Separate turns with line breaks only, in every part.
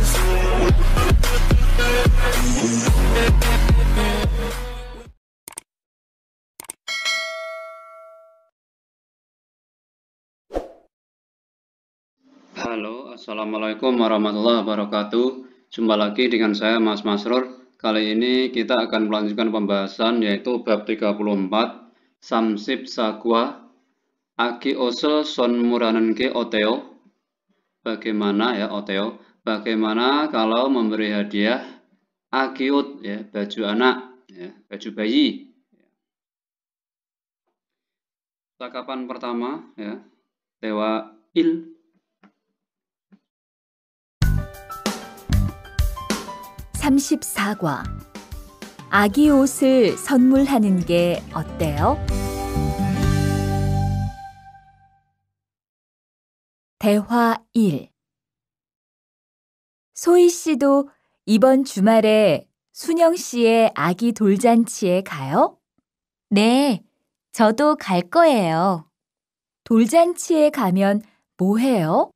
Halo,
Assalamualaikum warahmatullahi wabarakatuh. Jumpa lagi dengan saya Mas Masrur. Kali ini kita akan melanjutkan pembahasan yaitu bab 34 Samsip Sakwa, Aki Oso Son Muranenke Oteo. Bagaimana ya Oteo? Bagaimana kalau memberi hadiah akiut ya, baju anak, ya, baju bayi. Takapan pertama ya, tewa il
(34과) 아기 옷을 선물하는 게 어때요? 대화 1 소희 씨도 이번 주말에 순영 씨의 아기 돌잔치에 가요? 네, 저도 갈 거예요. 돌잔치에 가면 뭐 해요?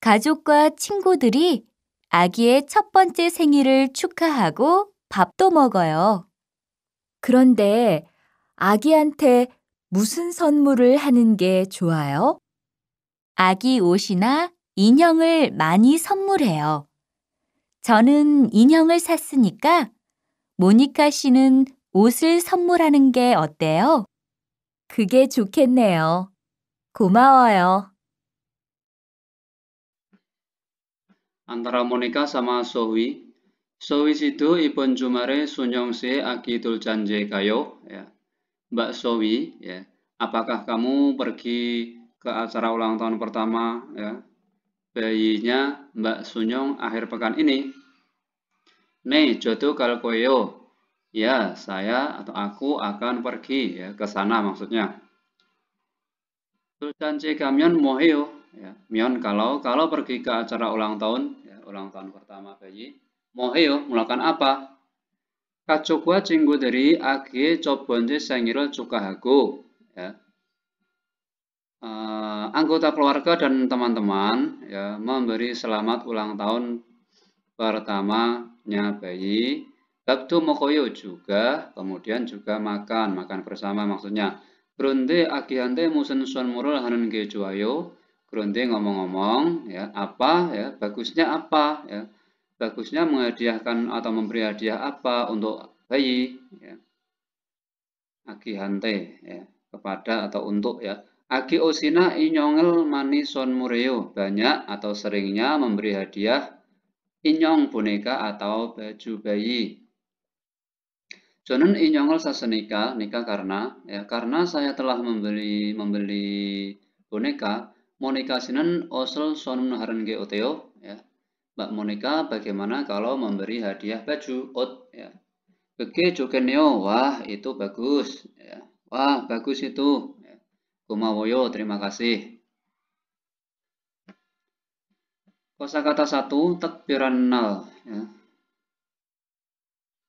가족과 친구들이 아기의 첫 번째 생일을 축하하고 밥도 먹어요. 그런데 아기한테 무슨 선물을 하는 게 좋아요? 아기 옷이나 인형을 많이 선물해요. 저는 인형을 샀으니까 모니카 씨는 옷을 선물하는 게 어때요? 그게 좋겠네요. 고마워요.
Antara Monica sama Sowi. Sowi situ ipun jumare sunyongse akidul canje kayo. Ya. Mbak Sowi, ya. apakah kamu pergi ke acara ulang tahun pertama? Ya. bayinya Mbak Sunyong akhir pekan ini. Ne jodoh kalkoyo. Ya, saya atau aku akan pergi ya ke sana maksudnya. Sultan C Kamyon mohio. ya. Mion kalau kalau pergi ke acara ulang tahun ya, ulang tahun pertama bayi mohio melakukan apa? Kacukwa cinggu dari age cobonje sengiro cukahaku. ya uh, anggota keluarga dan teman-teman ya memberi selamat ulang tahun pertamanya bayi. Gabdu Mokoyo juga, kemudian juga makan, makan bersama maksudnya. Grunde agihante musen suan murul hanun gejuayo. Grunde ngomong-ngomong, ya, apa, ya, bagusnya apa, ya. Bagusnya menghadiahkan atau memberi hadiah apa untuk bayi, ya. Agihante, ya, kepada atau untuk, ya. Osina inyongel mani son mureo banyak atau seringnya memberi hadiah inyong boneka atau baju bayi. Jonan inyongel sasenika nikah karena ya karena saya telah membeli membeli boneka Monika sinen osel son haren ge oteo ya. Mbak Monika bagaimana kalau memberi hadiah baju ot ya. Bege jokenio wah itu bagus ya. Wah bagus itu Boyo, terima kasih. Kosa kata satu takbiran nal ya.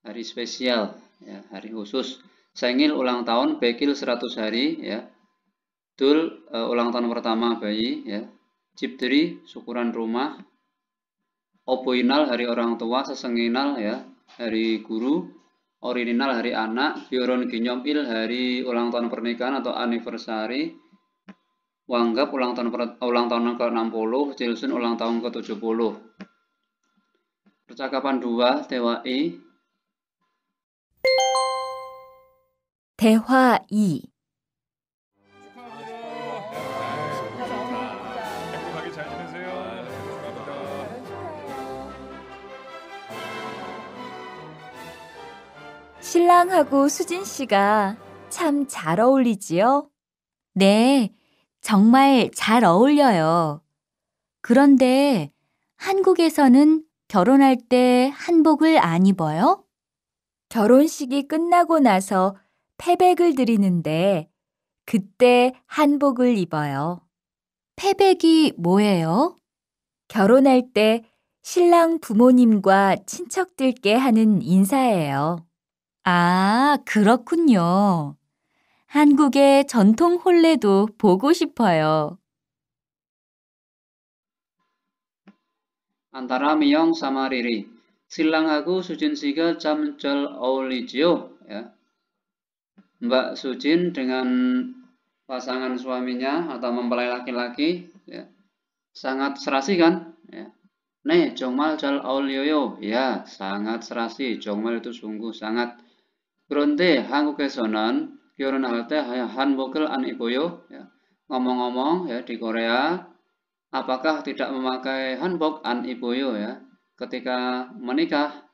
Hari spesial ya, hari khusus. Sengil ulang tahun, Bekil 100 hari ya. Dul uh, ulang tahun pertama bayi ya. Ciptri syukuran rumah. Oboinal hari orang tua, sesenginal ya, hari guru original hari anak, ginyom il hari ulang tahun pernikahan atau anniversary, wanggap ulang tahun per, ulang tahun ke-60, jilsun ulang tahun ke-70. Percakapan 2 Dewa I.
대화 2 신랑하고 수진 씨가 참 잘 어울리지요? 네, 정말 잘 어울려요. 그런데 한국에서는 결혼할 때 한복을 안 입어요? 결혼식이 끝나고 나서 패백을 드리는데 그때 한복을 입어요. 패백이 뭐예요? 결혼할 때 신랑 부모님과 친척들께 하는 인사예요. 아, 그렇군요. 한국의 전통 홀레도 보고 싶어요.
antara Myeong sama Riri. Silanghaku Sujin Siga Jamjol Aulijio. Ya. Mbak Sujin dengan pasangan suaminya atau mempelai laki-laki ya. sangat serasi kan? Ya. Ne, Jongmal Jal Aulioyo. Ya, sangat serasi. Jongmal itu sungguh sangat 그런데 한국에서는 결혼할 halte Hanbokel 안 입고요. Ngomong-ngomong ya di Korea apakah tidak memakai hanbok ibuyo ya ketika menikah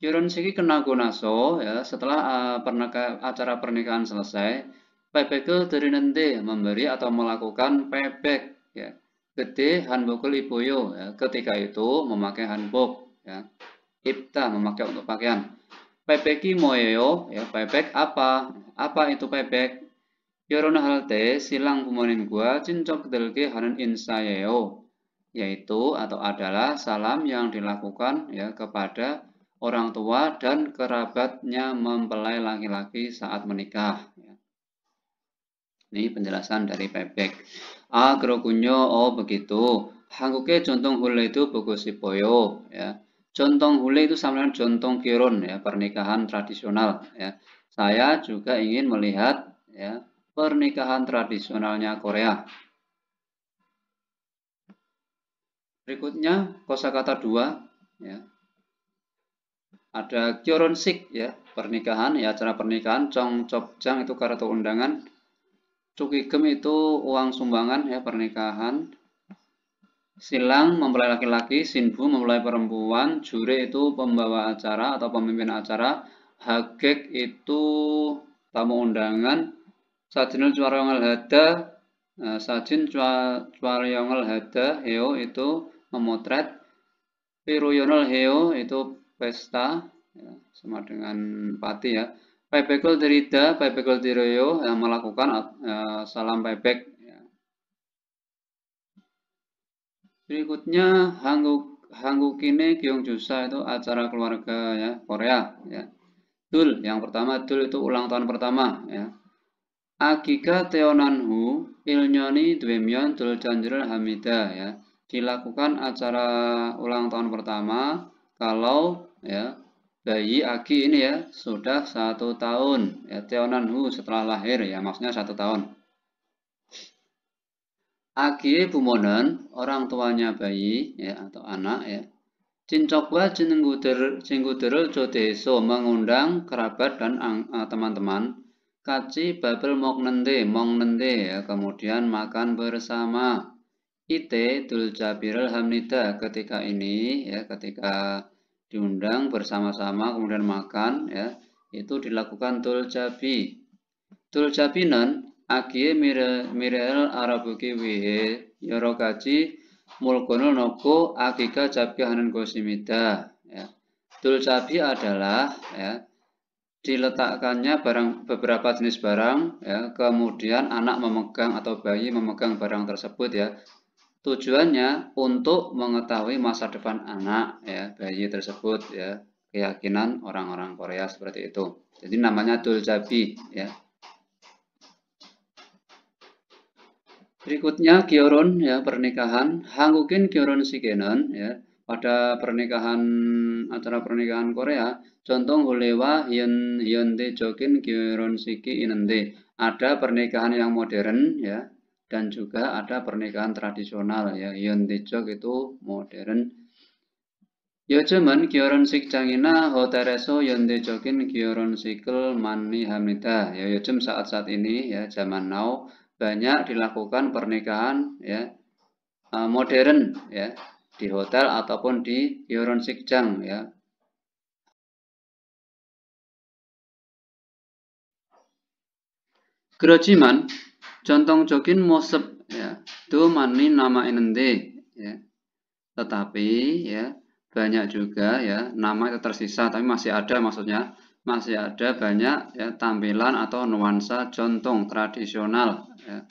Kyoron Siki kena gunaso ya setelah uh, acara pernikahan selesai pepek dari nende memberi atau melakukan pepek ya gede hanbokul ibuyo ya. ketika itu memakai hanbok ya. Ibta memakai untuk pakaian Pepeki moyo ya pepek apa apa itu pepek yorona halte silang pemain gua cincok delge insa yo yaitu atau adalah salam yang dilakukan ya kepada orang tua dan kerabatnya mempelai laki-laki saat menikah ya. ini penjelasan dari pepek payback agrokunyo oh begitu hangguke contong hulle itu bagus si ya Contong hule itu sama dengan contong kirun ya, pernikahan tradisional ya. Saya juga ingin melihat ya pernikahan tradisionalnya Korea. Berikutnya kosakata dua ya. Ada kironsik ya, pernikahan ya acara pernikahan, cong copjang itu kartu undangan, cukigem itu uang sumbangan ya pernikahan, Silang mempelai laki-laki, Sinfu mempelai perempuan, Jure itu pembawa acara atau pemimpin acara, Hagek itu tamu undangan, Sajinul Cuaryongel Hada, e, Sajin Cuaryongel Hada, Heo itu memotret, Piruyonel Heo itu pesta, ya, sama dengan pati ya. pepekul Derida, pepekul Diroyo, yang melakukan e, salam pepek Berikutnya Hanguk hanguk Kyung Gyeongjusa itu acara keluarga ya Korea ya. Dul yang pertama Dul itu ulang tahun pertama ya. Akika Teonanhu Ilnyoni Dwemyon Dul Janjril Hamida ya. Dilakukan acara ulang tahun pertama kalau ya bayi Aki ini ya sudah satu tahun ya Teonanhu setelah lahir ya maksudnya satu tahun Agi bumonan orang tuanya bayi ya atau anak ya. Cincokwa cinengguder cingguderel jodeso mengundang kerabat dan eh, teman-teman. Kaci babel mok nende, mong nende, ya. kemudian makan bersama. Ite dul hamnida ketika ini, ya, ketika diundang bersama-sama kemudian makan, ya, itu dilakukan dul jabi. Akie mirel arabuki wihe yorokachi mulkono noko akika capi hanan gosimida ya. Dul capi adalah ya, diletakkannya barang beberapa jenis barang ya, kemudian anak memegang atau bayi memegang barang tersebut ya tujuannya untuk mengetahui masa depan anak ya bayi tersebut ya keyakinan orang-orang Korea seperti itu jadi namanya capi ya Berikutnya kioron ya pernikahan Hangukin Kyoron Shigenen ya pada pernikahan acara pernikahan Korea contoh hulewa Hyun Hyunde Jokin Kyoron Shiki Inende ada pernikahan yang modern ya dan juga ada pernikahan tradisional ya Hyunde Jok itu modern 요즘은 결혼식장이나 호텔에서 연대적인 결혼식을 Mani Hamida Ya, yojem ya, saat-saat ini ya zaman now banyak dilakukan pernikahan ya e, modern ya di hotel ataupun di Yoron Sikjang ya. Grojiman contong jokin mosep ya. Do mani nama enende ya. Tetapi ya banyak juga ya nama itu tersisa tapi masih ada maksudnya masih ada banyak ya, tampilan atau nuansa jontung tradisional. Ya.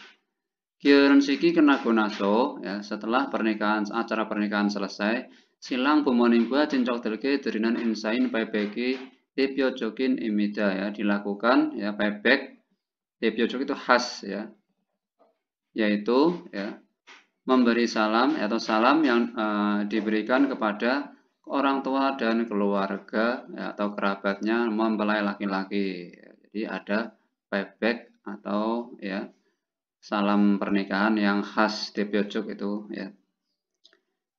Siki kena gunaso ya, setelah pernikahan acara pernikahan selesai, silang bumoningba cincok delke derinan insain tepio jokin imida ya dilakukan ya tepio jokin itu khas ya yaitu ya memberi salam atau salam yang uh, diberikan kepada orang tua dan keluarga ya, atau kerabatnya mempelai laki-laki. Jadi ada pebek atau ya salam pernikahan yang khas di Pyeongchuk itu ya.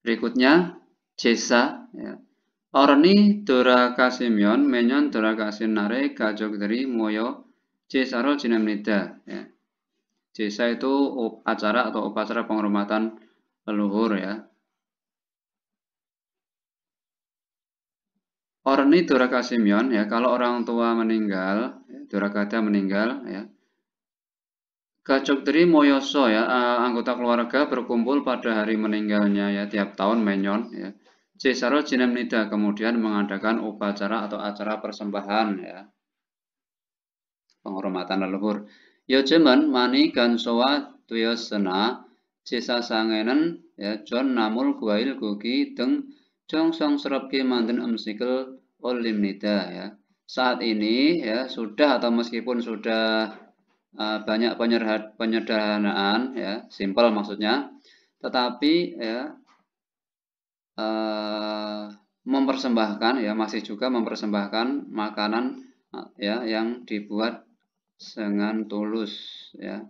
Berikutnya Cesa. ya. Orni Kasimion menyon Dora nare Gajok dari moyo jesaro Cinemnida. ya. Jesa itu acara atau upacara penghormatan leluhur ya. Orni duraka Simeon ya kalau orang tua meninggal ya, durakada meninggal ya Kacoktri Moyoso ya eh, anggota keluarga berkumpul pada hari meninggalnya ya tiap tahun menyon ya Cesaro Jinemnida kemudian mengadakan upacara atau acara persembahan ya penghormatan leluhur Yojemen mani gansoa tuyosena Cesa sangenen ya John namul guail gugi deng Jongsong Sorobki Mantan Amsikel Olimnida ya. Saat ini ya sudah atau meskipun sudah uh, banyak penyederhanaan ya, simple maksudnya, tetapi ya uh, mempersembahkan ya masih juga mempersembahkan makanan ya yang dibuat dengan tulus ya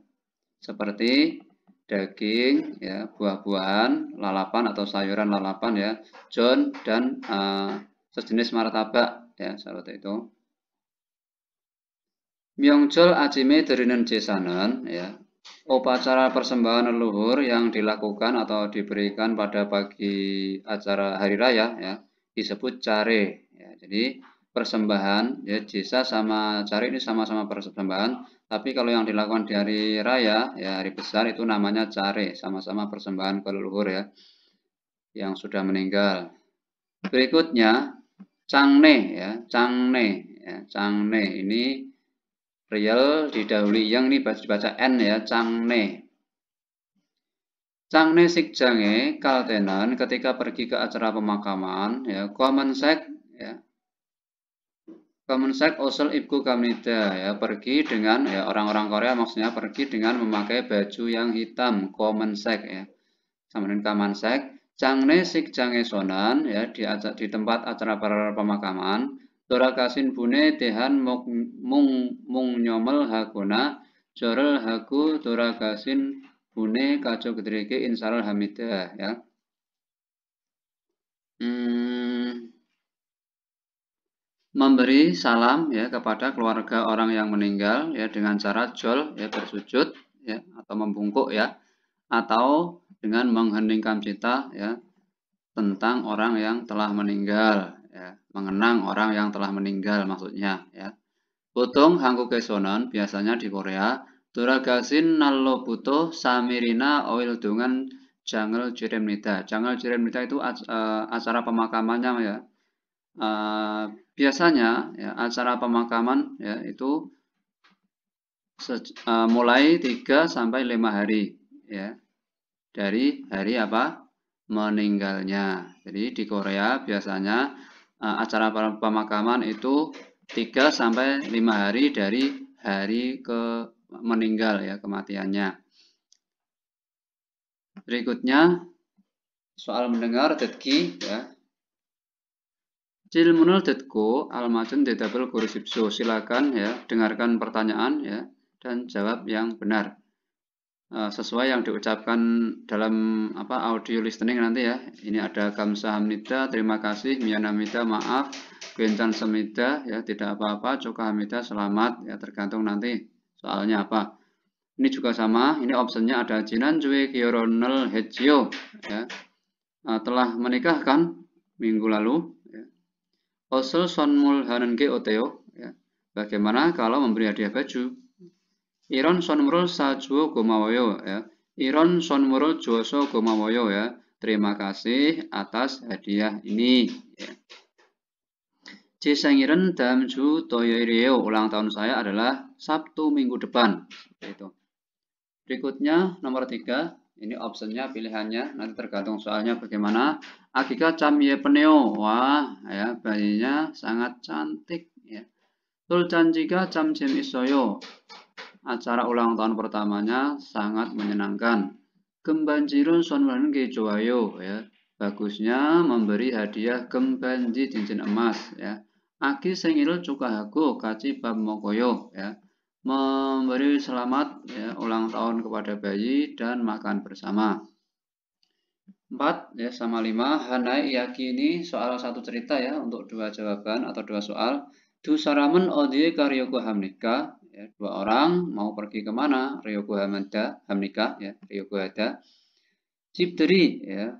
seperti daging, ya, buah-buahan, lalapan atau sayuran lalapan ya, John dan uh, sejenis martabak ya seperti itu. Myongjol ajime derinen jesanen ya. Upacara persembahan leluhur yang dilakukan atau diberikan pada pagi acara hari raya ya disebut care ya. Jadi persembahan ya jesa sama cari ini sama-sama persembahan tapi kalau yang dilakukan di hari raya, ya hari besar itu namanya cari sama-sama persembahan ke leluhur ya, yang sudah meninggal. Berikutnya, cangne ya, cangne ya, cangne ini real didahului yang ini baca-baca n ya, cangne. Cangne sikjange kaltenan ketika pergi ke acara pemakaman ya, komen sek Kemensak usul ibku kamida ya pergi dengan ya orang-orang Korea maksudnya pergi dengan memakai baju yang hitam komensek ya sama dengan kamensek sik cangne sonan ya di, di tempat acara para pemakaman Torakasin bune tehan mung mung mung nyomel hakuna jorel haku torakasin bune kacuk drike insaral hamida ya hmm memberi salam ya kepada keluarga orang yang meninggal ya dengan cara jol ya bersujud ya atau membungkuk ya atau dengan mengheningkan cita ya tentang orang yang telah meninggal ya mengenang orang yang telah meninggal maksudnya ya butung hangku kesonan biasanya di Korea turagasin nallo butuh samirina oil dengan jangel jirem nida jangel jirem itu eh, acara pemakamannya ya eh, biasanya ya, acara pemakaman ya, itu e, mulai 3 sampai 5 hari ya dari hari apa meninggalnya. Jadi di Korea biasanya uh, acara pemakaman itu 3 sampai 5 hari dari hari ke meninggal ya kematiannya. Berikutnya soal mendengar tetki ya Cilmunul.co almatun detabel sipso. Silakan ya, dengarkan pertanyaan ya dan jawab yang benar. Eh, sesuai yang diucapkan dalam apa audio listening nanti ya. Ini ada kamsahamnida, terima kasih, Miana Mita, maaf, gentan semida, ya tidak apa-apa, Coka cokahamida, selamat, ya tergantung nanti soalnya apa. Ini juga sama, ini optionnya ada Jinanjue Kioronel Hejio. ya. Nah, telah menikah kan minggu lalu. Osul Sonmul Hanenke Oteo, ya. Bagaimana kalau memberi hadiah baju? Iron sonmul Sajuo Gomawoyo, ya. Iron sonmul Joso Gomawoyo, ya. Terima kasih atas hadiah ini. Ya. Jisengiren Damju Toyoireo, ulang tahun saya adalah Sabtu minggu depan. Itu. Berikutnya nomor tiga ini optionnya pilihannya nanti tergantung soalnya bagaimana. Akika Camie Peneo. Wah, ya bayinya sangat cantik ya. Tul canjika Cam Jim Isoyo. Acara ulang tahun pertamanya sangat menyenangkan. Gembanjirun Sonwan gejoayo, ya. Bagusnya memberi hadiah gembanji cincin emas ya. Aki sengil cukahaku kaci bab mokoyo ya memberi selamat ya, ulang tahun kepada bayi dan makan bersama. Empat ya sama lima. Hanai yakini soal satu cerita ya untuk dua jawaban atau dua soal Dusaramen odi karyoku hamnika ya, dua orang mau pergi kemana Ryoku hamada hamnika ya Ryoku ada Cipteri ya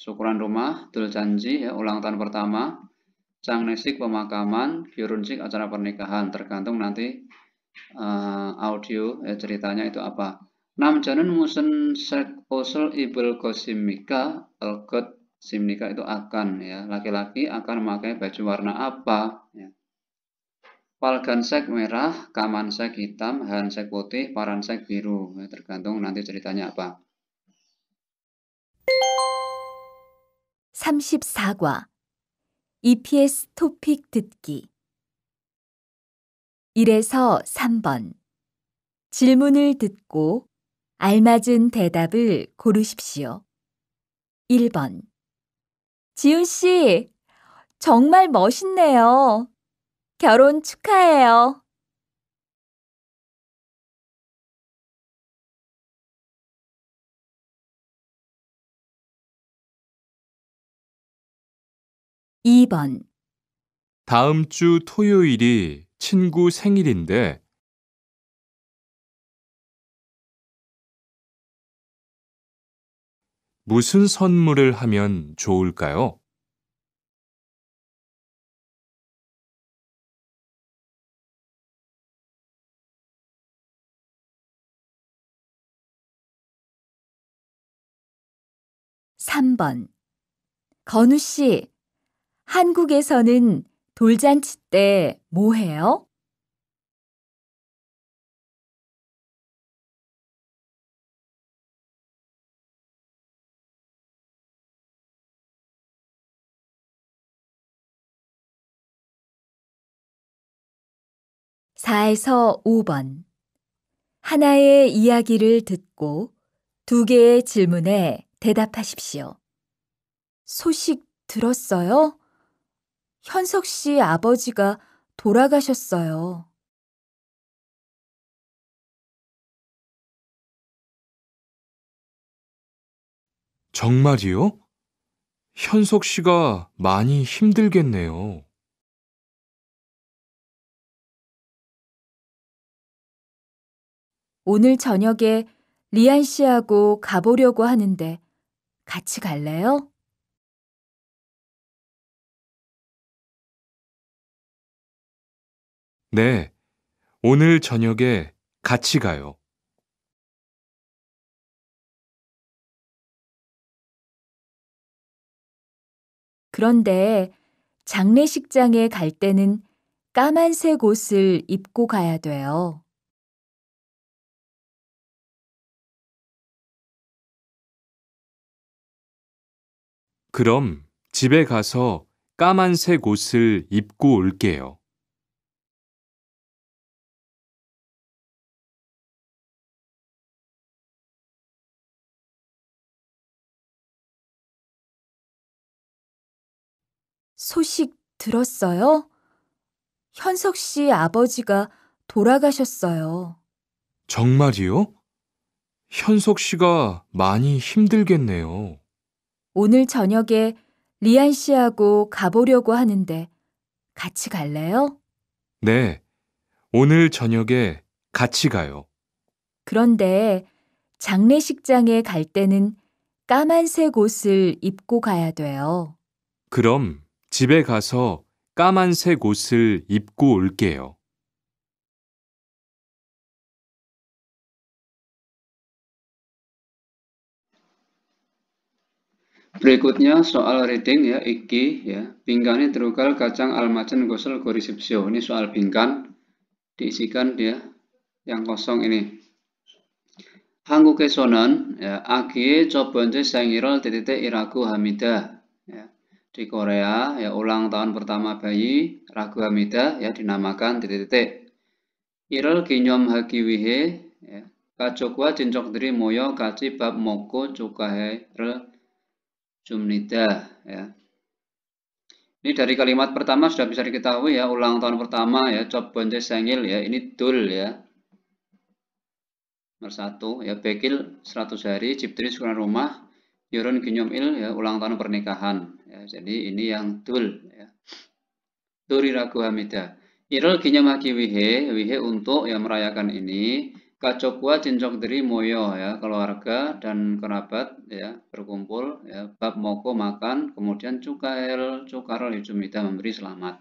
syukuran rumah dul janji ya ulang tahun pertama Cangnesik pemakaman Kyurunsik acara pernikahan tergantung nanti uh, audio ya, ceritanya itu apa. janun musen sek posel ibel kosimika algot simnika itu akan ya laki-laki akan memakai baju warna apa ya. Palgansek merah, kamansek hitam, hansek putih, paransek biru. Ya. tergantung nanti ceritanya apa.
34과 EPS 토픽 듣기 1에서 3번 질문을 듣고 알맞은 대답을 고르십시오. 1번 지훈 씨, 정말 멋있네요. 결혼 축하해요.
2번 다음 주 토요일이 친구 생일인데 무슨 선물을 하면 좋을까요?
(3번) 건우 씨, 한국에서는 돌잔치 때 뭐 해요?
4에서 5번
하나의 이야기를 듣고 두 개의 질문에 대답하십시오. 소식 들었어요? 현석 씨 아버지가 돌아가셨어요.
정말이요? 현석 씨가 많이 힘들겠네요. 오늘 저녁에 리안 씨하고 가보려고 하는데 같이 갈래요? 네, 오늘 저녁에 같이 가요.
그런데 장례식장에 갈 때는 까만색 옷을 입고 가야 돼요.
그럼 집에 가서 까만색 옷을 입고 올게요. 소식
들었어요? 현석 씨 아버지가 돌아가셨어요. 정말이요? 현석 씨가 많이 힘들겠네요. 오늘 저녁에 리안 씨하고 가보려고 하는데 같이 갈래요? 네. 오늘 저녁에 같이 가요. 그런데 장례식장에 갈 때는 까만색 옷을 입고 가야 돼요. 그럼 집에 가서 까만색 옷을 입고 올게요.
Berikutnya soal reading ya, iki ya. Bingkani terukal kacang almacen gosel gorisipsio. Ini soal bingkan diisikan dia yang kosong ini. 한국에서는 아기의 첫 번째 생일을 때때 iraku 합니다 di Korea ya ulang tahun pertama bayi Ragu Hamida ya dinamakan titik-titik. Irel ginyom hagiwihe ya. kacokwa jincok diri moyo kaci bab moko cukahe rel jumnida ya. Ini dari kalimat pertama sudah bisa diketahui ya ulang tahun pertama ya cop bonce sengil ya ini dul ya nomor satu ya bekil 100 hari ciptri sukuran rumah Yuron Ginyomil ya ulang tahun pernikahan ya, jadi ini yang tul ya. Turi Ragu Hamida Irul haki Wihe Wihe untuk yang merayakan ini Kacokwa cincok diri moyo ya keluarga dan kerabat ya berkumpul ya bab moko makan kemudian cukail, cukarol hijumida memberi selamat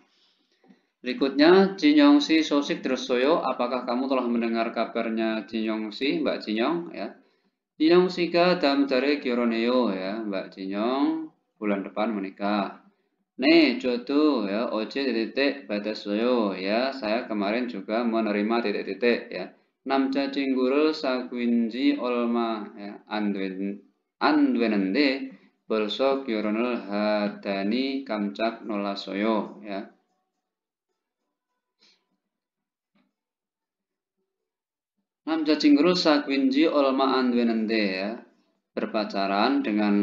Berikutnya, Jinyongsi Sosik Dresoyo, apakah kamu telah mendengar kabarnya Jinyongsi, Mbak Jinyong? Ya. Dinamusika tam tarik yoroneo ya Mbak Cinyong bulan depan menikah. Nih jodoh ya oce titik batas soyo ya saya kemarin juga menerima titik-titik ya. Namca cinggurul sakwinji olma ya andwen andwenende bersok yoronel hadani kamcak nolasoyo ya. Namja Jingru Sakwinji Olma Andwenende ya berpacaran dengan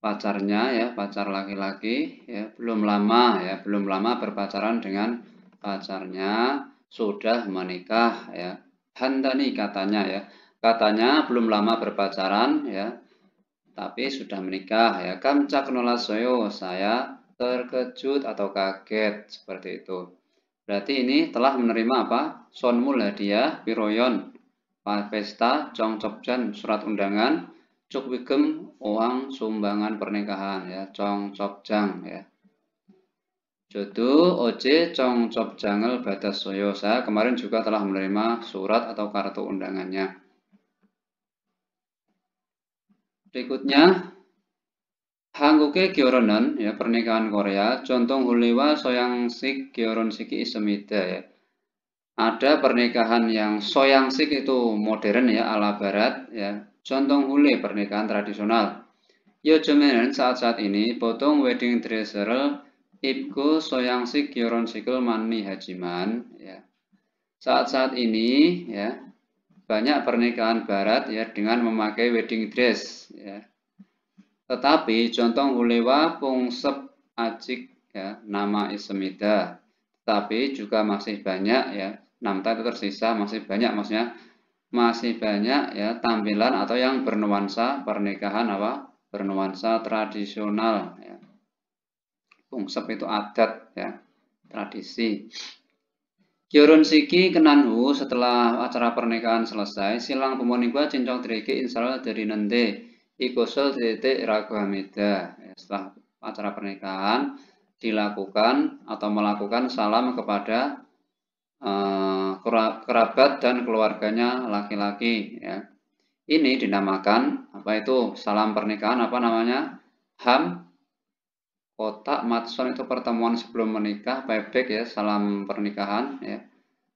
pacarnya ya pacar laki-laki ya belum lama ya belum lama berpacaran dengan pacarnya sudah menikah ya handani katanya ya katanya belum lama berpacaran ya tapi sudah menikah ya kamcak nolasoyo saya terkejut atau kaget seperti itu Berarti ini telah menerima apa? Sonmul hadiah, piroyon, pesta, congcopjan, surat undangan, cukwikem, uang sumbangan pernikahan ya, congcokjang ya. Jodoh OJ Cong Batas Soyo. kemarin juga telah menerima surat atau kartu undangannya. Berikutnya, 한국의 결혼은 ya pernikahan Korea contoh hullewa soyangsik 결혼식이 있습니다. 예. Ya. Ada pernikahan yang soyangsik itu modern ya ala barat ya. Contoh hule pernikahan tradisional. Yojemen saat-saat ini potong wedding dresser ibku soyangsik 결혼식을 mani hajiman ya. Saat-saat ini ya banyak pernikahan barat ya dengan memakai wedding dress ya. Tetapi contoh hulewa pungsep ajik ya nama isemida. Tetapi juga masih banyak ya namta itu tersisa masih banyak maksudnya masih banyak ya tampilan atau yang bernuansa pernikahan apa bernuansa tradisional ya. Pungsep itu adat ya tradisi. Kyorun siki kenanhu setelah acara pernikahan selesai silang pemoning gua cincong teriki insal dari nende ikosel titik ragu hamida ya, setelah acara pernikahan dilakukan atau melakukan salam kepada eh, kerabat dan keluarganya laki-laki ya ini dinamakan apa itu salam pernikahan apa namanya ham kotak matson itu pertemuan sebelum menikah bebek ya salam pernikahan ya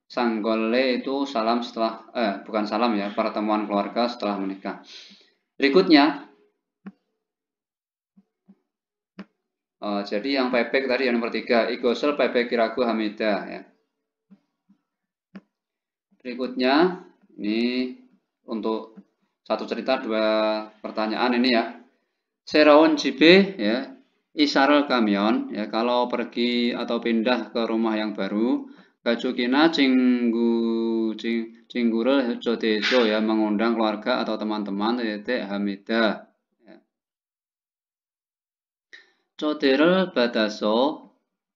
sanggole itu salam setelah eh bukan salam ya pertemuan keluarga setelah menikah Berikutnya, oh, jadi yang pepek tadi yang nomor tiga, igosel pepek kiraku hamida. Ya. Berikutnya, ini untuk satu cerita dua pertanyaan ini ya. Seraon cibe ya, isarel kamion ya kalau pergi atau pindah ke rumah yang baru Kacukina cinggu cing, cinggurel jodejo ya mengundang keluarga atau teman-teman titik Hamida. Ya. badaso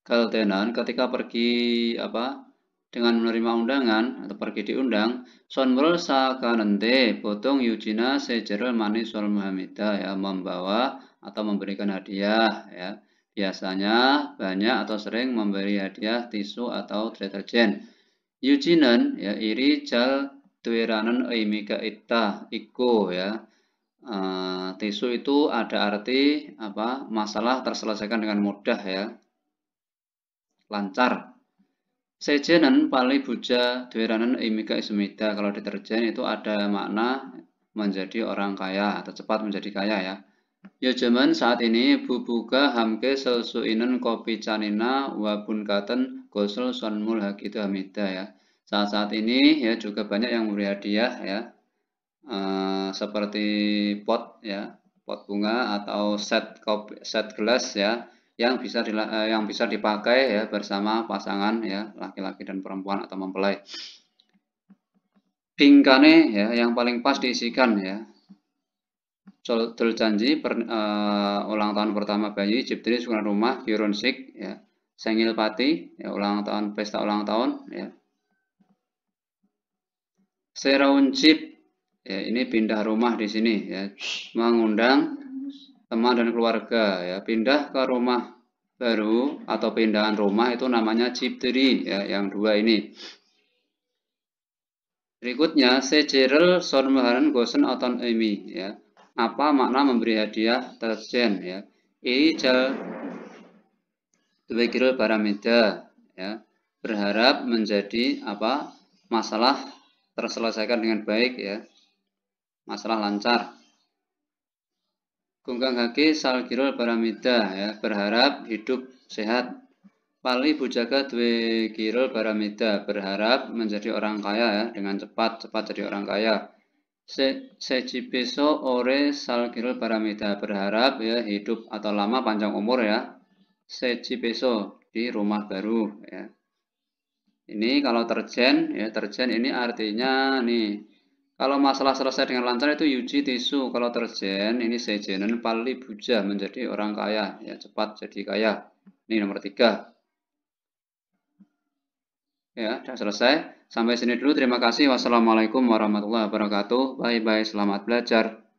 kaltenan ketika pergi apa dengan menerima undangan atau pergi diundang sonmerel sakanente potong yujina sejerel manis Hamida ya membawa atau memberikan hadiah ya Biasanya banyak atau sering memberi hadiah tisu atau deterjen. Yujinen ya iri jal tuiranan oimika ita iku ya. e, tisu itu ada arti apa masalah terselesaikan dengan mudah ya lancar sejenan pali buja dueranan imika isumida kalau deterjen itu ada makna menjadi orang kaya atau cepat menjadi kaya ya Ya jaman saat ini bubuka hamke selsuinen kopi canina wabun katen gosel sonmul hak itu hamida ya. Saat-saat ini ya juga banyak yang memberi hadiah ya. E, seperti pot ya, pot bunga atau set kopi, set gelas ya yang bisa di, eh, yang bisa dipakai ya bersama pasangan ya laki-laki dan perempuan atau mempelai. pingkane ya yang paling pas diisikan ya Tul Janji per, uh, ulang tahun pertama bayi, Jiptri Sukuran Rumah, Kirun Sik, ya. Sengil Pati, ya, ulang tahun pesta ulang tahun, ya. Seraun ya, ini pindah rumah di sini, ya. Mengundang teman dan keluarga, ya. Pindah ke rumah baru atau pindahan rumah itu namanya Jiptri, ya, yang dua ini. Berikutnya, Sejerel Son Gosen Oton Emi, ya apa makna memberi hadiah terjen ya ini jel tubekirul paramida ya berharap menjadi apa masalah terselesaikan dengan baik ya masalah lancar kunggang kaki salgirul paramida ya berharap hidup sehat Pali bujaka dua kirul paramida berharap menjadi orang kaya ya dengan cepat cepat jadi orang kaya Secipeso ore salkiril paramita berharap ya hidup atau lama panjang umur ya. Secipeso di rumah baru ya. Ini kalau terjen ya terjen ini artinya nih kalau masalah selesai dengan lancar itu yuji tisu. Kalau terjen ini sejenen pali buja menjadi orang kaya ya cepat jadi kaya. Ini nomor tiga. Ya, sudah selesai. Sampai sini dulu, terima kasih. Wassalamualaikum warahmatullahi wabarakatuh. Bye-bye, selamat belajar.